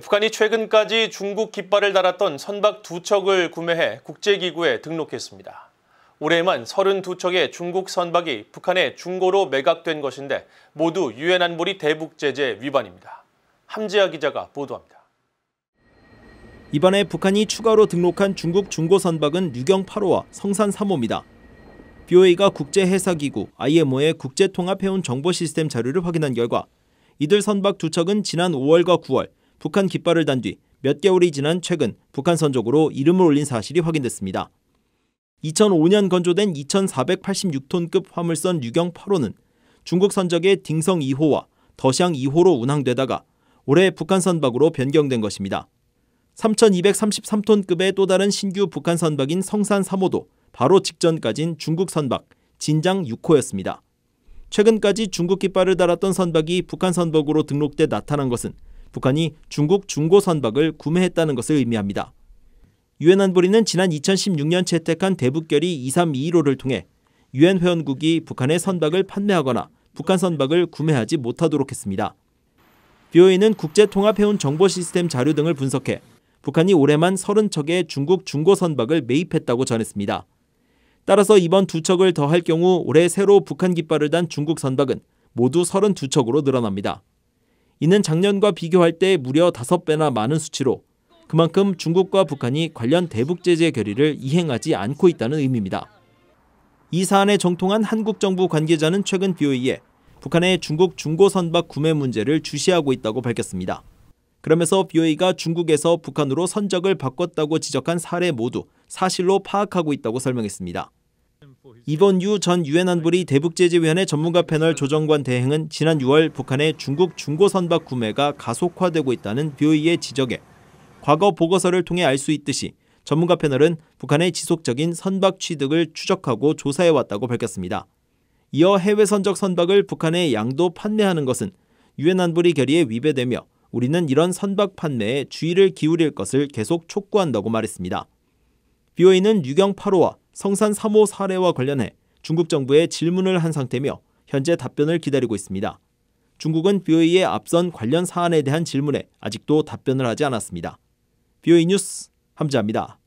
북한이 최근까지 중국 깃발을 달았던 선박 두 척을 구매해 국제기구에 등록했습니다. 올해에만 32척의 중국 선박이 북한에 중고로 매각된 것인데 모두 유엔 안보리 대북 제재 위반입니다. 함지아 기자가 보도합니다. 이번에 북한이 추가로 등록한 중국 중고 선박은 유경 8호와 성산 3호입니다. BOA가 국제해사기구 IMO의 국제통합해운 정보 시스템 자료를 확인한 결과 이들 선박 두 척은 지난 5월과 9월 북한 깃발을 단 뒤 몇 개월이 지난 최근 북한선 적으로 이름을 올린 사실이 확인됐습니다. 2005년 건조된 2486톤급 화물선 유경 8호는 중국 선적의 딩성 2호와 더샹 2호로 운항되다가 올해 북한 선박으로 변경된 것입니다. 3,233톤급의 또 다른 신규 북한 선박인 성산 3호도 바로 직전까진 중국 선박 진장 6호였습니다. 최근까지 중국 깃발을 달았던 선박이 북한 선박으로 등록돼 나타난 것은 북한이 중국 중고 선박을 구매했다는 것을 의미합니다. 유엔 안보리는 지난 2016년 채택한 대북결의 2321호를 통해 유엔 회원국이 북한의 선박을 판매하거나 북한 선박을 구매하지 못하도록 했습니다. BOA는 국제통합해운 정보시스템 자료 등을 분석해 북한이 올해만 30척의 중국 중고 선박을 매입했다고 전했습니다. 따라서 이번 두 척을 더할 경우 올해 새로 북한 깃발을 단 중국 선박은 모두 32척으로 늘어납니다. 이는 작년과 비교할 때 무려 5배나 많은 수치로 그만큼 중국과 북한이 관련 대북 제재 결의를 이행하지 않고 있다는 의미입니다. 이 사안에 정통한 한국 정부 관계자는 최근 BOE에 북한의 중국 중고 선박 구매 문제를 주시하고 있다고 밝혔습니다. 그러면서 BOE가 중국에서 북한으로 선적을 바꿨다고 지적한 사례 모두 사실로 파악하고 있다고 설명했습니다. 이번유 전 유엔 안보리 대북제재위원회 전문가 패널 조정관 대행은 지난 6월 북한의 중국 중고 선박 구매가 가속화되고 있다는 뷰이의 지적에 과거 보고서를 통해 알 수 있듯이 전문가 패널은 북한의 지속적인 선박 취득을 추적하고 조사해왔다고 밝혔습니다. 이어 해외 선적 선박을 북한에 양도 판매하는 것은 유엔 안보리 결의에 위배되며 우리는 이런 선박 판매에 주의를 기울일 것을 계속 촉구한다고 말했습니다. BOA는 유경 8호와 성산 3호 사례와 관련해 중국 정부에 질문을 한 상태며 현재 답변을 기다리고 있습니다. 중국은 BOE의 앞선 관련 사안에 대한 질문에 아직도 답변을 하지 않았습니다. BOE 뉴스 함자입니다.